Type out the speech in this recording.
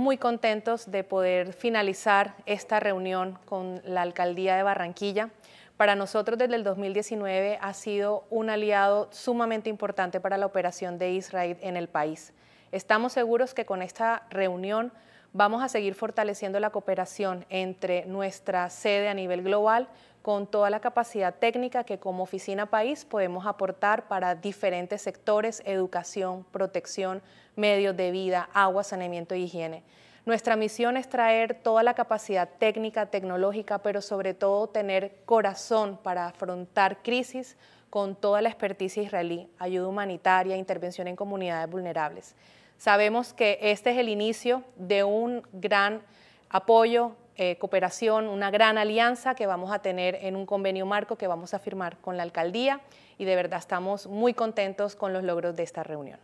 Muy contentos de poder finalizar esta reunión con la Alcaldía de Barranquilla. Para nosotros desde el 2019 ha sido un aliado sumamente importante para la operación de Israel en el país. Estamos seguros que con esta reunión vamos a seguir fortaleciendo la cooperación entre nuestra sede a nivel global con toda la capacidad técnica que como Oficina País podemos aportar para diferentes sectores, educación, protección, medios de vida, agua, saneamiento y higiene. Nuestra misión es traer toda la capacidad técnica, tecnológica, pero sobre todo tener corazón para afrontar crisis con toda la experticia israelí, ayuda humanitaria, intervención en comunidades vulnerables. Sabemos que este es el inicio de un gran apoyo, eh, cooperación, una gran alianza que vamos a tener en un convenio marco que vamos a firmar con la alcaldía y de verdad estamos muy contentos con los logros de esta reunión.